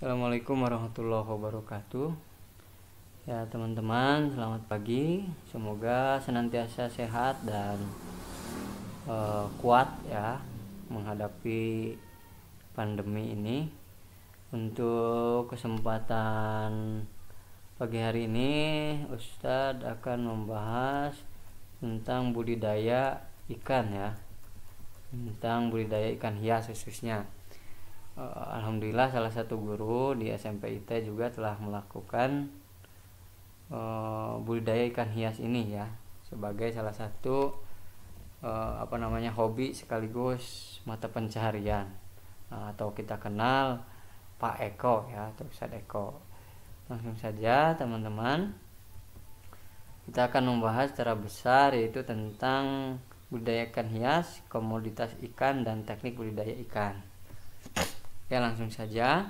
Assalamualaikum warahmatullahi wabarakatuh. Ya, teman-teman, selamat pagi. Semoga senantiasa sehat dan uh, kuat ya menghadapi pandemi ini. Untuk kesempatan pagi hari ini, Ustadz akan membahas tentang budidaya ikan ya. Tentang budidaya ikan hias khususnya Eh, alhamdulillah salah satu guru di SMP IT juga telah melakukan uh, budidaya ikan hias ini ya sebagai salah satu uh, apa namanya hobi sekaligus mata pencaharian uh, atau kita kenal Pak Eko ya atau Ustadz Eko langsung saja teman-teman kita akan membahas secara besar yaitu tentang budidaya ikan hias, komoditas ikan dan teknik budidaya ikan ya langsung saja.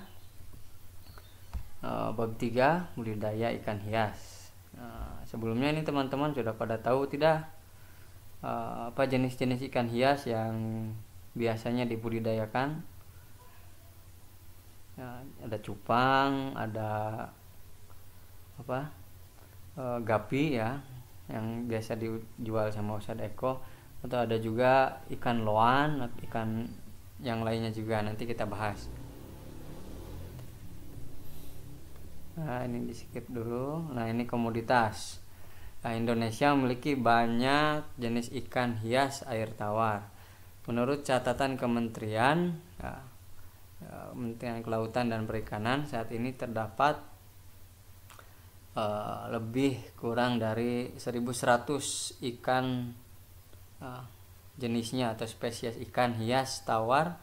E, bab 3, budidaya ikan hias. E, sebelumnya ini teman-teman sudah pada tahu tidak e, apa jenis-jenis ikan hias yang biasanya dibudidayakan? E, ada cupang, ada apa? E, gapi ya, yang biasa dijual sama Ustadz Eko atau ada juga ikan loan, ikan yang lainnya juga nanti kita bahas nah ini di skip dulu nah ini komoditas nah, Indonesia memiliki banyak jenis ikan hias air tawar menurut catatan kementerian nah, eh, Kementerian Kelautan dan Perikanan saat ini terdapat uh, lebih kurang dari 1100 ikan eh, jenisnya atau spesies ikan hias tawar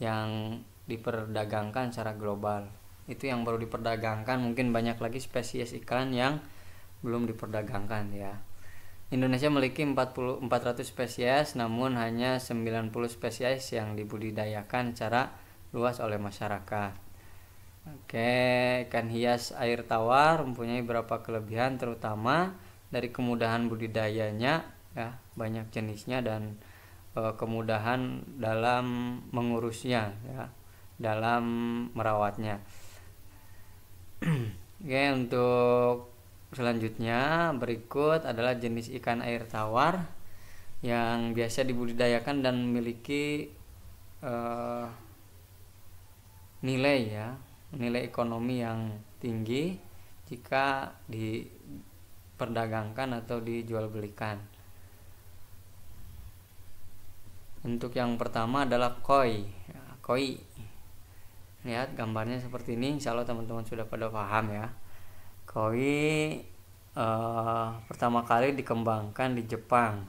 yang diperdagangkan secara global. Itu yang baru diperdagangkan, mungkin banyak lagi spesies ikan yang belum diperdagangkan ya. Indonesia memiliki 40, 400 spesies, namun hanya 90 spesies yang dibudidayakan secara luas oleh masyarakat. Oke, ikan hias air tawar mempunyai beberapa kelebihan terutama dari kemudahan budidayanya ya banyak jenisnya dan e, kemudahan dalam mengurusnya ya dalam merawatnya oke untuk selanjutnya berikut adalah jenis ikan air tawar yang biasa dibudidayakan dan memiliki uh, nilai ya nilai ekonomi yang tinggi jika diperdagangkan atau dijual belikan Untuk yang pertama adalah koi. Ya, koi. Lihat gambarnya seperti ini, insya Allah teman-teman sudah pada paham ya. Koi uh, pertama kali dikembangkan di Jepang.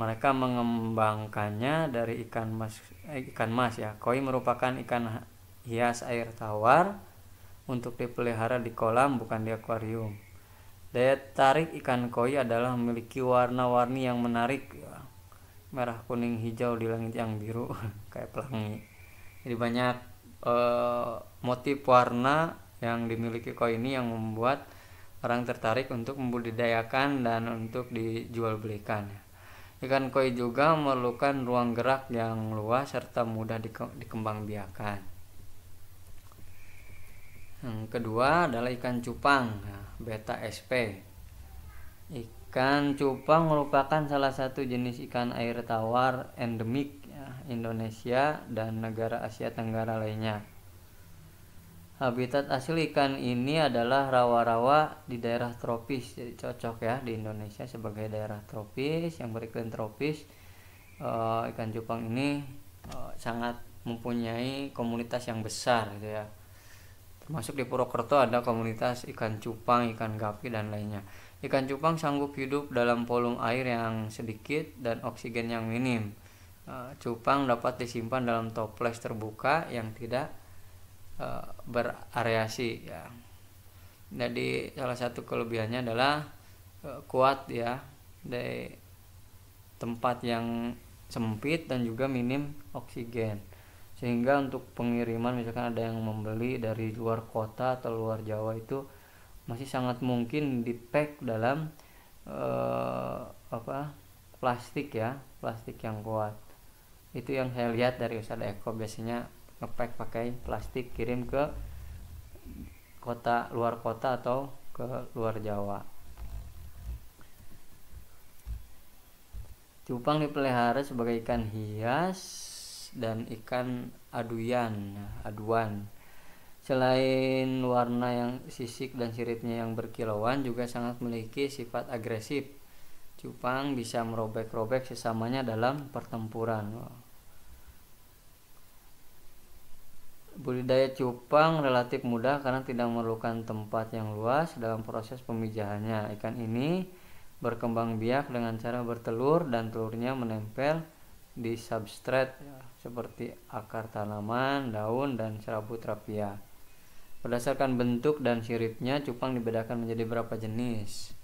Mereka mengembangkannya dari ikan mas eh, ikan mas ya. Koi merupakan ikan hias air tawar untuk dipelihara di kolam bukan di akuarium. Daya tarik ikan koi adalah memiliki warna-warni yang menarik. Ya merah kuning hijau di langit yang biru kayak pelangi jadi banyak uh, motif warna yang dimiliki koi ini yang membuat orang tertarik untuk membudidayakan dan untuk dijual belikan ikan koi juga memerlukan ruang gerak yang luas serta mudah dikembangbiakan yang kedua adalah ikan cupang beta sp Ikan cupang merupakan salah satu jenis ikan air tawar endemik ya, Indonesia dan negara Asia Tenggara lainnya. Habitat asli ikan ini adalah rawa-rawa di daerah tropis, jadi cocok ya di Indonesia sebagai daerah tropis yang beriklim tropis. E, ikan cupang ini e, sangat mempunyai komunitas yang besar gitu ya. Termasuk di Purwokerto ada komunitas ikan cupang, ikan gapi dan lainnya. Ikan cupang sanggup hidup dalam volume air yang sedikit dan oksigen yang minim. Eh, cupang dapat disimpan dalam toples terbuka yang tidak eh, berareasi. Ya. Jadi salah satu kelebihannya adalah eh, kuat ya di tempat yang sempit dan juga minim oksigen sehingga untuk pengiriman misalkan ada yang membeli dari luar kota atau luar Jawa itu masih sangat mungkin di pack dalam uh, apa plastik ya plastik yang kuat itu yang saya lihat dari Ustadz Eko biasanya ngepack pakai plastik kirim ke kota luar kota atau ke luar Jawa cupang dipelihara sebagai ikan hias dan ikan aduyan aduan Selain warna yang sisik dan siripnya yang berkilauan juga sangat memiliki sifat agresif. Cupang bisa merobek-robek sesamanya dalam pertempuran. Budidaya cupang relatif mudah karena tidak memerlukan tempat yang luas dalam proses pemijahannya. Ikan ini berkembang biak dengan cara bertelur dan telurnya menempel di substrat ya, seperti akar tanaman, daun, dan serabut rapia. Berdasarkan bentuk dan siripnya, cupang dibedakan menjadi berapa jenis?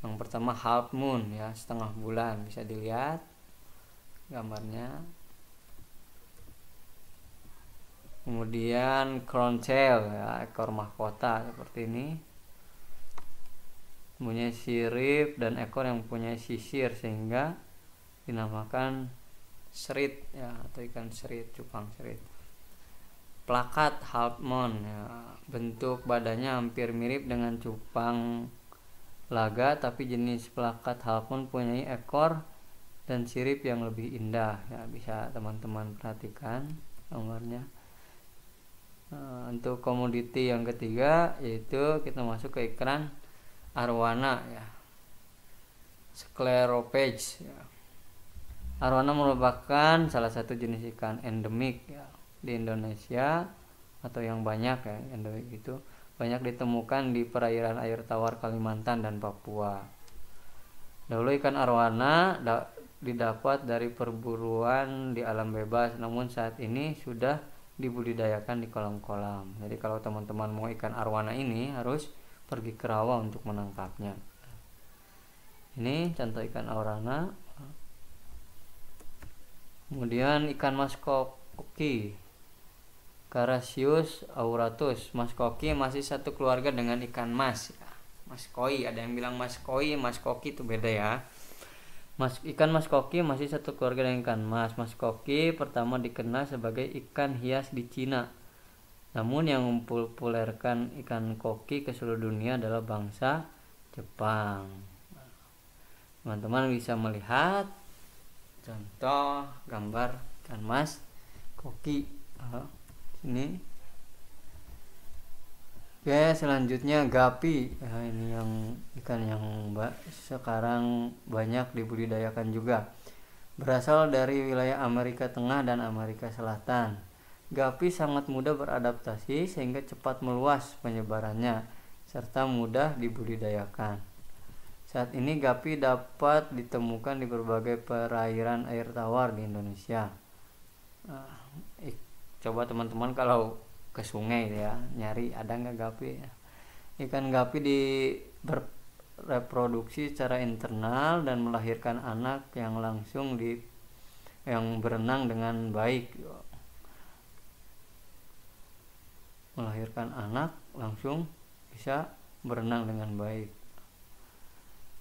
Yang pertama half moon ya, setengah bulan. Bisa dilihat gambarnya. Kemudian crown tail ya, ekor mahkota seperti ini. Punya sirip dan ekor yang punya sisir sehingga dinamakan serit ya atau ikan serit, cupang serit plakat half ya. bentuk badannya hampir mirip dengan cupang laga tapi jenis plakat half moon punya ekor dan sirip yang lebih indah ya bisa teman-teman perhatikan nomornya nah, untuk komoditi yang ketiga yaitu kita masuk ke ikan arwana ya scleropage ya. arwana merupakan salah satu jenis ikan endemik ya di Indonesia atau yang banyak ya endemik itu banyak ditemukan di perairan air tawar Kalimantan dan Papua. Dahulu ikan arwana da didapat dari perburuan di alam bebas, namun saat ini sudah dibudidayakan di kolam-kolam. Jadi kalau teman-teman mau ikan arwana ini harus pergi ke rawa untuk menangkapnya. Ini contoh ikan arwana. Kemudian ikan mas koki Carasius auratus. Mas koki masih satu keluarga dengan ikan mas. Mas koi, ada yang bilang mas koi, mas koki itu beda ya. Mas ikan mas koki masih satu keluarga dengan ikan mas. Mas koki pertama dikenal sebagai ikan hias di Cina. Namun yang mempopulerkan ikan koki ke seluruh dunia adalah bangsa Jepang. Teman-teman bisa melihat contoh gambar ikan mas koki. Uh -huh ini oke selanjutnya gapi nah, ini yang ikan yang mbak sekarang banyak dibudidayakan juga berasal dari wilayah Amerika Tengah dan Amerika Selatan gapi sangat mudah beradaptasi sehingga cepat meluas penyebarannya serta mudah dibudidayakan saat ini gapi dapat ditemukan di berbagai perairan air tawar di Indonesia ah, coba teman-teman kalau ke sungai gitu ya nyari ada nggak gapi ikan gapi di berreproduksi secara internal dan melahirkan anak yang langsung di yang berenang dengan baik melahirkan anak langsung bisa berenang dengan baik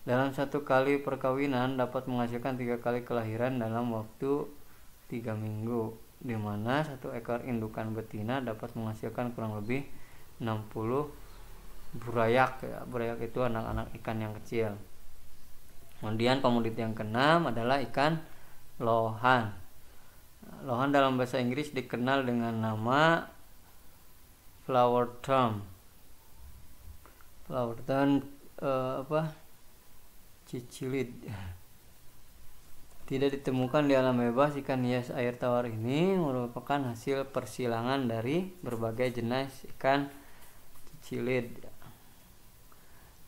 dalam satu kali perkawinan dapat menghasilkan tiga kali kelahiran dalam waktu tiga minggu di mana satu ekor indukan betina dapat menghasilkan kurang lebih 60 burayak ya. Burayak itu anak-anak ikan yang kecil. Kemudian komoditi yang keenam adalah ikan lohan. Lohan dalam bahasa Inggris dikenal dengan nama flower term. Flower term uh, apa? Cicilid. Tidak ditemukan di alam bebas ikan hias air tawar ini merupakan hasil persilangan dari berbagai jenis ikan cicilid.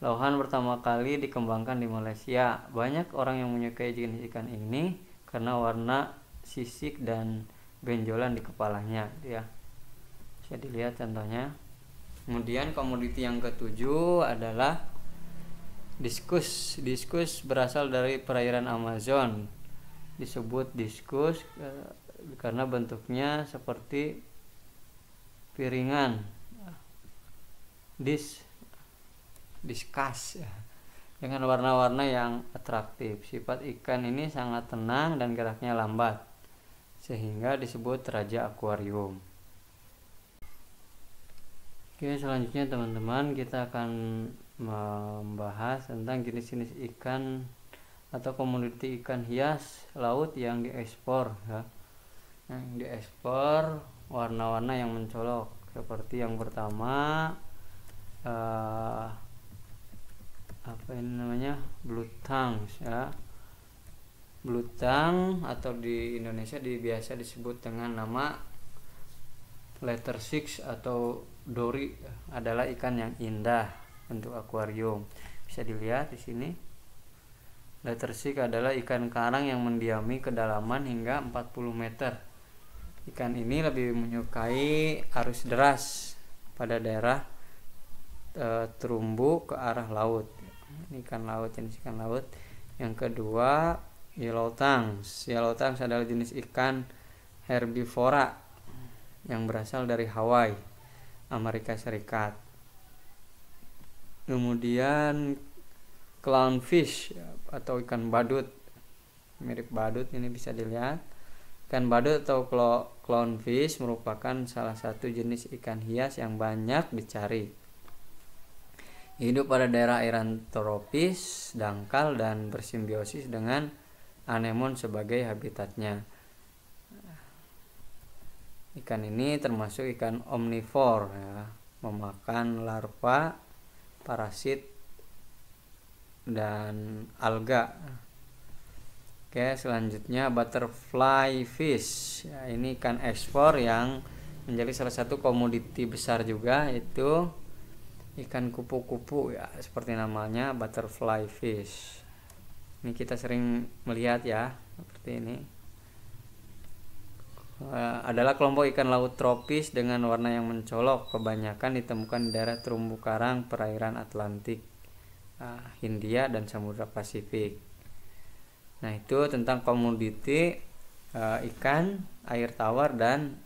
Lauhan pertama kali dikembangkan di Malaysia. Banyak orang yang menyukai jenis ikan ini karena warna sisik dan benjolan di kepalanya, ya. Bisa dilihat contohnya. Kemudian komoditi yang ketujuh adalah diskus. Diskus berasal dari perairan Amazon disebut diskus eh, karena bentuknya seperti piringan dis diskas ya. dengan warna-warna yang atraktif. Sifat ikan ini sangat tenang dan geraknya lambat sehingga disebut raja akuarium. Oke, selanjutnya teman-teman kita akan membahas tentang jenis-jenis ikan atau komoditi ikan hias laut yang diekspor ya. yang diekspor warna-warna yang mencolok seperti yang pertama uh, apa ini namanya blue tongues ya blue tang atau di Indonesia di, biasa disebut dengan nama letter six atau dori ya, adalah ikan yang indah untuk akuarium bisa dilihat di sini Lettersik adalah ikan karang yang mendiami kedalaman hingga 40 meter. Ikan ini lebih menyukai arus deras pada daerah e, terumbu ke arah laut. Ini ikan laut, jenis ikan laut. Yang kedua, yellow tangs. Yellow tangs adalah jenis ikan herbivora yang berasal dari Hawaii, Amerika Serikat. Kemudian clownfish atau ikan badut mirip badut ini bisa dilihat ikan badut atau clownfish merupakan salah satu jenis ikan hias yang banyak dicari hidup pada daerah airan tropis dangkal dan bersimbiosis dengan anemon sebagai habitatnya ikan ini termasuk ikan omnivor ya, memakan larva parasit dan alga. Oke, selanjutnya butterfly fish. Ya, ini ikan ekspor yang menjadi salah satu komoditi besar juga itu ikan kupu-kupu ya, seperti namanya butterfly fish. Ini kita sering melihat ya, seperti ini. Eh, adalah kelompok ikan laut tropis dengan warna yang mencolok, kebanyakan ditemukan di daerah terumbu karang perairan Atlantik uh, Hindia dan Samudra Pasifik. Nah, itu tentang komoditi uh, ikan, air tawar dan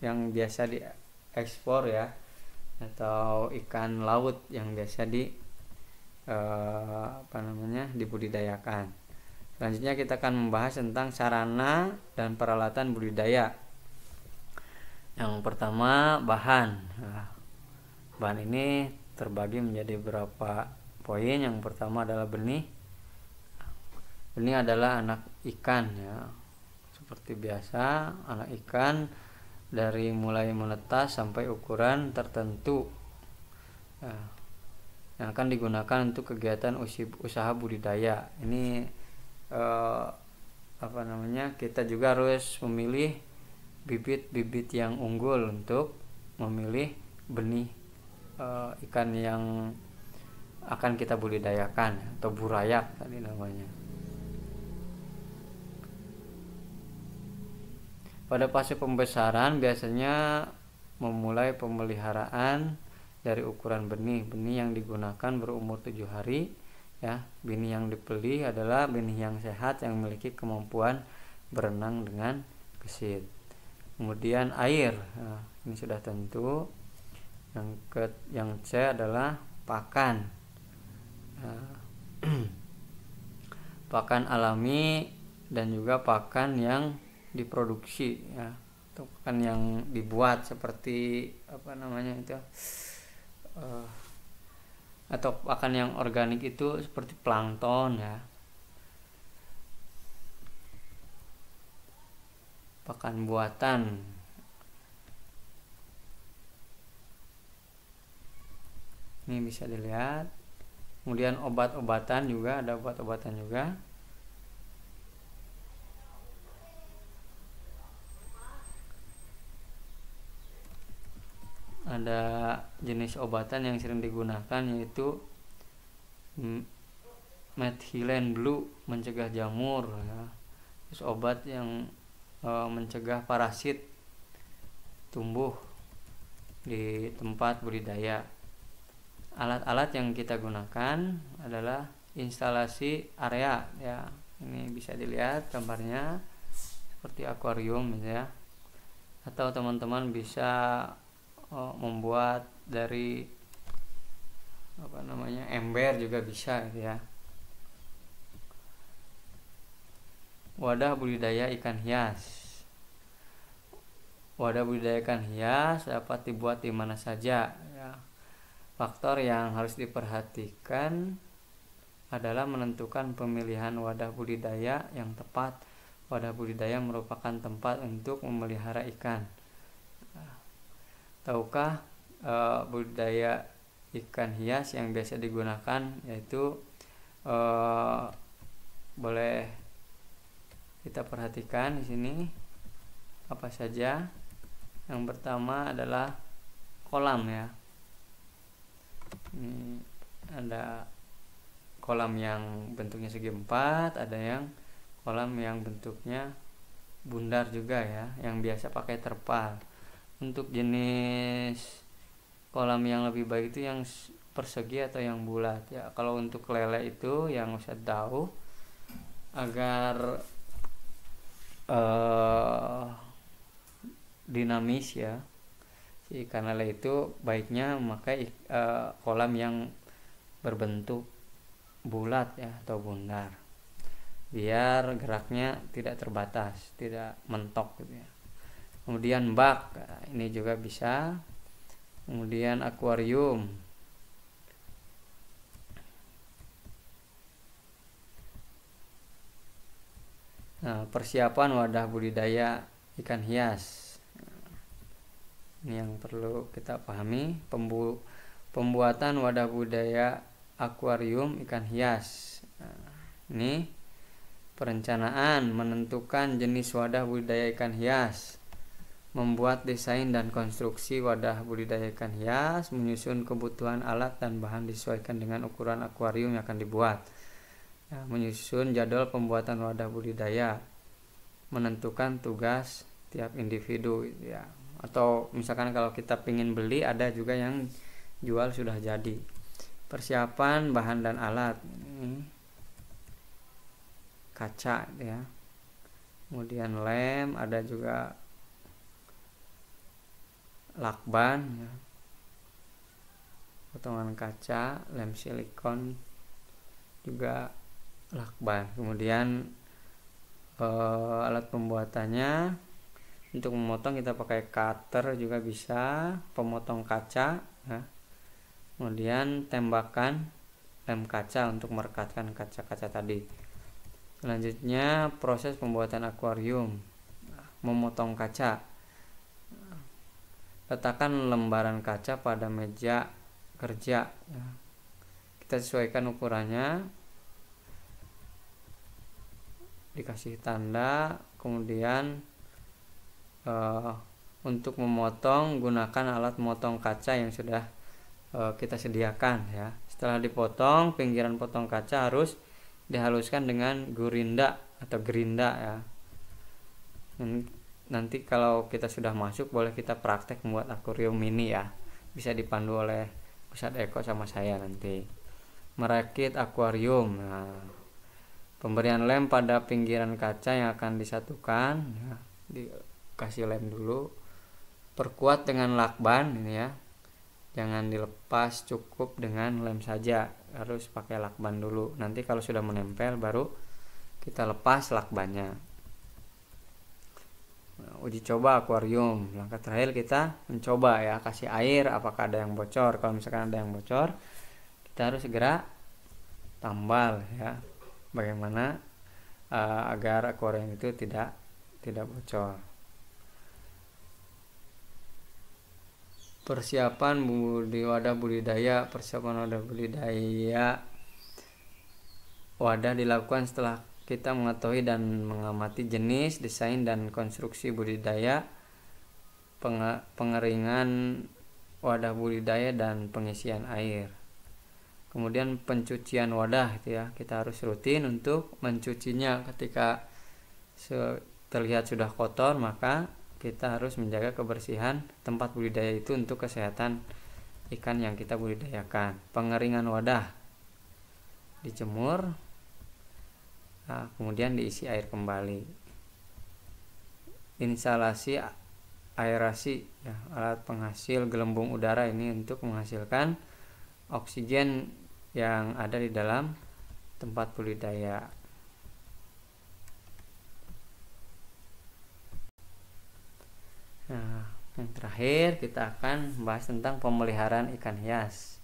yang biasa diekspor ya atau ikan laut yang biasa di uh, apa namanya dibudidayakan. Selanjutnya kita akan membahas tentang sarana dan peralatan budidaya. Yang pertama bahan. Ah, bahan ini terbagi menjadi beberapa poin yang pertama adalah benih benih adalah anak ikan ya seperti biasa anak ikan dari mulai menetas sampai ukuran tertentu ya, yang akan digunakan untuk kegiatan usaha budidaya ini eh, apa namanya kita juga harus memilih bibit-bibit yang unggul untuk memilih benih eh, ikan yang akan kita budidayakan atau burayak tadi namanya. Pada fase pembesaran biasanya memulai pemeliharaan dari ukuran benih. Benih yang digunakan berumur tujuh hari ya. Benih yang dipeli adalah benih yang sehat yang memiliki kemampuan berenang dengan gesit. Kemudian air. Nah, ini sudah tentu. Yang ke yang C adalah pakan pakan alami dan juga pakan yang diproduksi ya atau pakan yang dibuat seperti apa namanya itu uh, atau pakan yang organik itu seperti plankton ya pakan buatan ini bisa dilihat kemudian obat-obatan juga ada obat-obatan juga ada jenis obatan yang sering digunakan yaitu mm, methylene blue mencegah jamur ya. terus obat yang e, mencegah parasit tumbuh di tempat budidaya alat-alat yang kita gunakan adalah instalasi area ya ini bisa dilihat gambarnya seperti akuarium ya atau teman-teman bisa oh, membuat dari apa namanya ember juga bisa ya wadah budidaya ikan hias wadah budidaya ikan hias dapat dibuat di mana saja ya Faktor yang harus diperhatikan adalah menentukan pemilihan wadah budidaya yang tepat. Wadah budidaya merupakan tempat untuk memelihara ikan. Tahukah e, budidaya ikan hias yang biasa digunakan yaitu e, boleh kita perhatikan di sini apa saja. Yang pertama adalah kolam ya hmm, ada kolam yang bentuknya segi empat ada yang kolam yang bentuknya bundar juga ya yang biasa pakai terpal untuk jenis kolam yang lebih baik itu yang persegi atau yang bulat ya kalau untuk lele itu yang saya tahu agar uh, dinamis ya ikan iya, lele itu baiknya memakai uh, kolam yang berbentuk bulat ya atau bundar biar geraknya tidak terbatas, tidak mentok gitu ya. Kemudian bak ini juga bisa. Kemudian akuarium. Nah, persiapan wadah budidaya ikan hias ini yang perlu kita pahami Pembu pembuatan wadah budaya akuarium ikan hias nah, ini perencanaan menentukan jenis wadah budidaya ikan hias membuat desain dan konstruksi wadah budidaya ikan hias menyusun kebutuhan alat dan bahan disesuaikan dengan ukuran akuarium yang akan dibuat nah, menyusun jadwal pembuatan wadah budidaya menentukan tugas tiap individu ya atau misalkan kalau kita ingin beli ada juga yang jual sudah jadi persiapan bahan dan alat ini kaca ya kemudian lem ada juga lakban ya. potongan kaca lem silikon juga lakban kemudian eh, alat pembuatannya untuk memotong kita pakai cutter juga bisa pemotong kaca ya. kemudian tembakan lem kaca untuk merekatkan kaca-kaca tadi selanjutnya proses pembuatan akuarium memotong kaca letakkan lembaran kaca pada meja kerja ya. kita sesuaikan ukurannya dikasih tanda kemudian uh, untuk memotong gunakan alat motong kaca yang sudah uh, kita sediakan ya setelah dipotong pinggiran potong kaca harus dihaluskan dengan gurinda atau gerinda ya nanti kalau kita sudah masuk boleh kita praktek membuat akuarium mini ya bisa dipandu oleh pusat Eko sama saya nanti merakit akuarium nah, pemberian lem pada pinggiran kaca yang akan disatukan ya, di, kasih lem dulu perkuat dengan lakban ini ya jangan dilepas cukup dengan lem saja harus pakai lakban dulu nanti kalau sudah menempel baru kita lepas lakbannya nah, uji coba akuarium langkah terakhir kita mencoba ya kasih air apakah ada yang bocor kalau misalkan ada yang bocor kita harus segera tambal ya bagaimana uh, agar akuarium itu tidak tidak bocor persiapan di wadah budidaya persiapan wadah budidaya wadah dilakukan setelah kita mengetahui dan mengamati jenis desain dan konstruksi budidaya pengeringan wadah budidaya dan pengisian air kemudian pencucian wadah itu ya kita harus rutin untuk mencucinya ketika terlihat sudah kotor maka kita harus menjaga kebersihan tempat budidaya itu untuk kesehatan ikan yang kita budidayakan. Pengeringan wadah dijemur, nah, kemudian diisi air kembali. Instalasi aerasi, ya, alat penghasil gelembung udara ini untuk menghasilkan oksigen yang ada di dalam tempat budidaya. Nah, yang terakhir kita akan membahas tentang pemeliharaan ikan hias.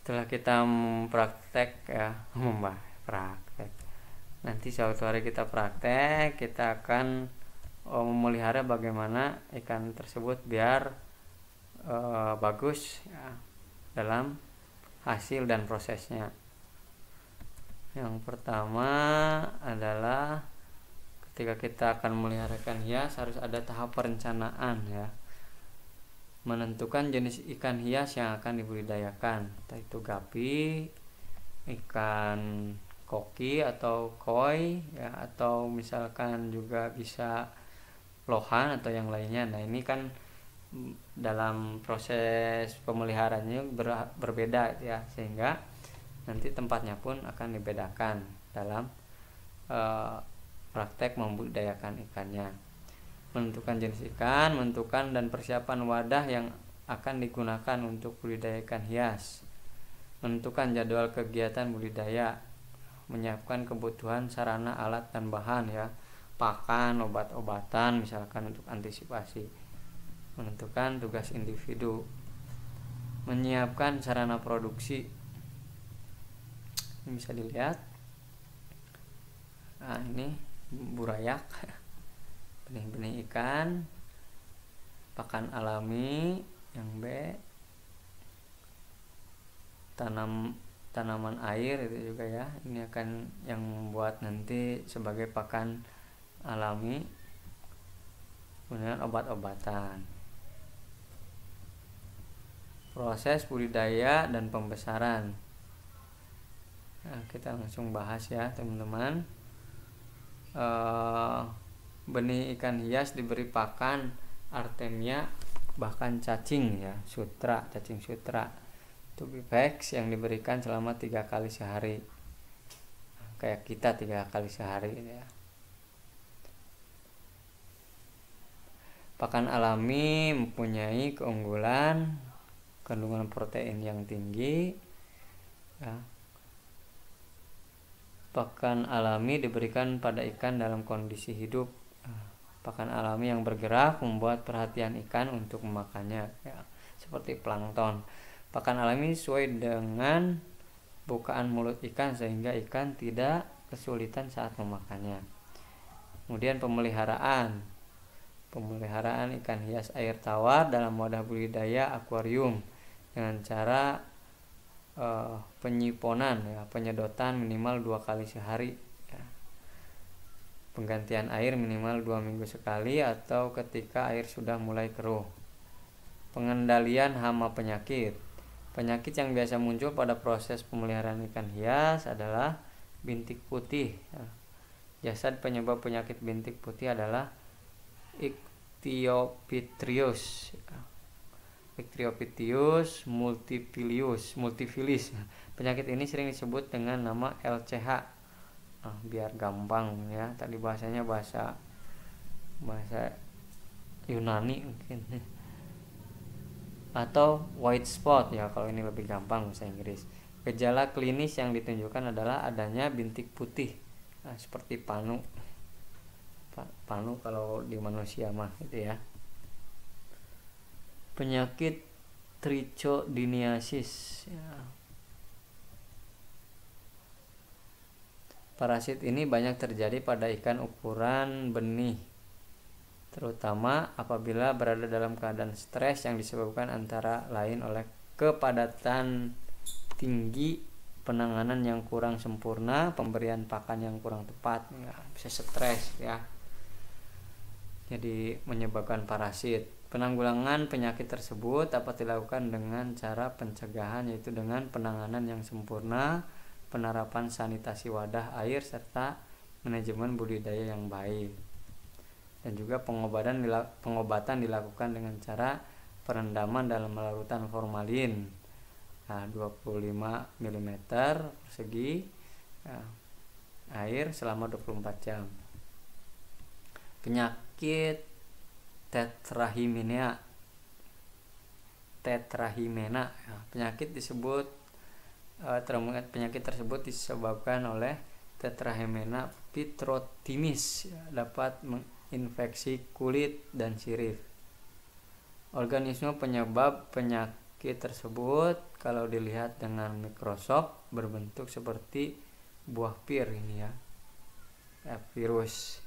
Setelah kita mempraktek ya, membahas praktek. Nanti suatu hari kita praktek, kita akan oh, memelihara bagaimana ikan tersebut biar eh, bagus ya, dalam hasil dan prosesnya. Yang pertama adalah ketika kita akan meliharakan hias harus ada tahap perencanaan ya menentukan jenis ikan hias yang akan dibudidayakan entah itu gapi ikan koki atau koi ya atau misalkan juga bisa lohan atau yang lainnya nah ini kan mm, dalam proses pemeliharannya ber, berbeda ya sehingga nanti tempatnya pun akan dibedakan dalam uh, praktek membudidayakan ikannya menentukan jenis ikan menentukan dan persiapan wadah yang akan digunakan untuk budidaya ikan hias menentukan jadwal kegiatan budidaya menyiapkan kebutuhan sarana alat dan bahan ya pakan obat-obatan misalkan untuk antisipasi menentukan tugas individu menyiapkan sarana produksi ini bisa dilihat nah ini burayak benih-benih ikan pakan alami yang B tanam tanaman air itu juga ya ini akan yang buat nanti sebagai pakan alami kemudian obat-obatan proses budidaya dan pembesaran nah, kita langsung bahas ya teman-teman Eh, benih ikan hias diberi pakan artemia bahkan cacing ya sutra cacing sutra to be tubivex yang diberikan selama tiga kali sehari kayak kita tiga kali sehari gitu ya pakan alami mempunyai keunggulan kandungan protein yang tinggi ya, pakan alami diberikan pada ikan dalam kondisi hidup ah, pakan alami yang bergerak membuat perhatian ikan untuk memakannya ya, seperti plankton pakan alami sesuai dengan bukaan mulut ikan sehingga ikan tidak kesulitan saat memakannya kemudian pemeliharaan pemeliharaan ikan hias air tawar dalam wadah budidaya akuarium dengan cara uh, penyiponan ya penyedotan minimal dua kali sehari ya. penggantian air minimal dua minggu sekali atau ketika air sudah mulai keruh pengendalian hama penyakit penyakit yang biasa muncul pada proses pemeliharaan ikan hias adalah bintik putih ya. jasad penyebab penyakit bintik putih adalah iktiopitrius ya Ectriopithecus multifilius multifilis. Penyakit ini sering disebut dengan nama LCH. Nah, biar gampang ya. Tadi bahasanya bahasa bahasa Yunani mungkin. Atau white spot ya kalau ini lebih gampang bahasa Inggris. Gejala klinis yang ditunjukkan adalah adanya bintik putih nah, seperti panu. Panu kalau di manusia mah gitu ya penyakit trichodiniasis ya. parasit ini banyak terjadi pada ikan ukuran benih terutama apabila berada dalam keadaan stres yang disebabkan antara lain oleh kepadatan tinggi penanganan yang kurang sempurna pemberian pakan yang kurang tepat ya, bisa stres ya jadi menyebabkan parasit Penanggulangan penyakit tersebut dapat dilakukan dengan cara pencegahan yaitu dengan penanganan yang sempurna, penerapan sanitasi wadah air serta manajemen budidaya yang baik. Dan juga pengobatan pengobatan dilakukan dengan cara perendaman dalam larutan formalin. 25 nah, mm persegi eh, air selama 24 jam. Penyakit tetrahimena tetrahymena ya, penyakit disebut eh, penyakit tersebut disebabkan oleh tetrahimena pitrotimis ya, dapat menginfeksi kulit dan sirip organisme penyebab penyakit tersebut kalau dilihat dengan mikroskop berbentuk seperti buah pir ini ya eh, virus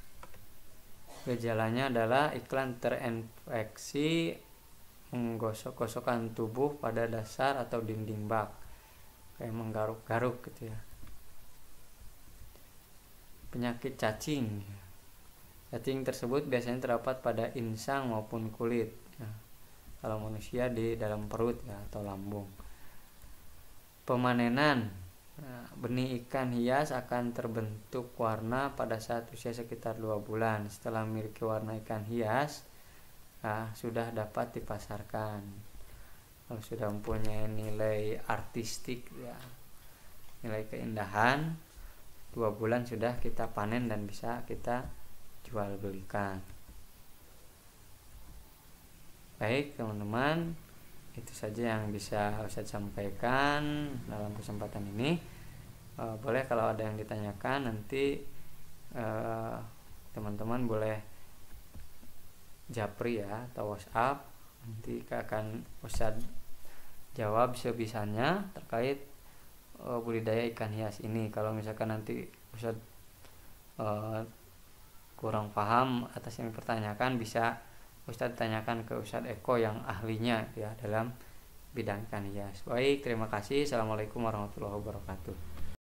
Gejalanya adalah iklan terinfeksi menggosok-gosokkan tubuh pada dasar atau dinding bak. Kayak menggaruk-garuk gitu ya. Penyakit cacing. Cacing tersebut biasanya terdapat pada insang maupun kulit. ya. kalau manusia di dalam perut ya, atau lambung. Pemanenan Nah, benih ikan hias akan terbentuk warna pada saat usia sekitar dua bulan. Setelah memiliki warna ikan hias, nah, sudah dapat dipasarkan. Kalau sudah mempunyai nilai artistik ya, nilai keindahan, dua bulan sudah kita panen dan bisa kita jual belikan. Baik, teman-teman, itu saja yang bisa saya sampaikan dalam kesempatan ini uh, boleh kalau ada yang ditanyakan nanti eh, teman-teman uh, boleh japri ya atau WhatsApp nanti akan Ustad jawab sebisanya terkait uh, budidaya ikan hias ini kalau misalkan nanti Ustad uh, kurang paham atas yang dipertanyakan bisa Ustadz tanyakan ke Ustadz Eko yang ahlinya ya dalam bidang ikan hias baik terima kasih assalamualaikum warahmatullahi wabarakatuh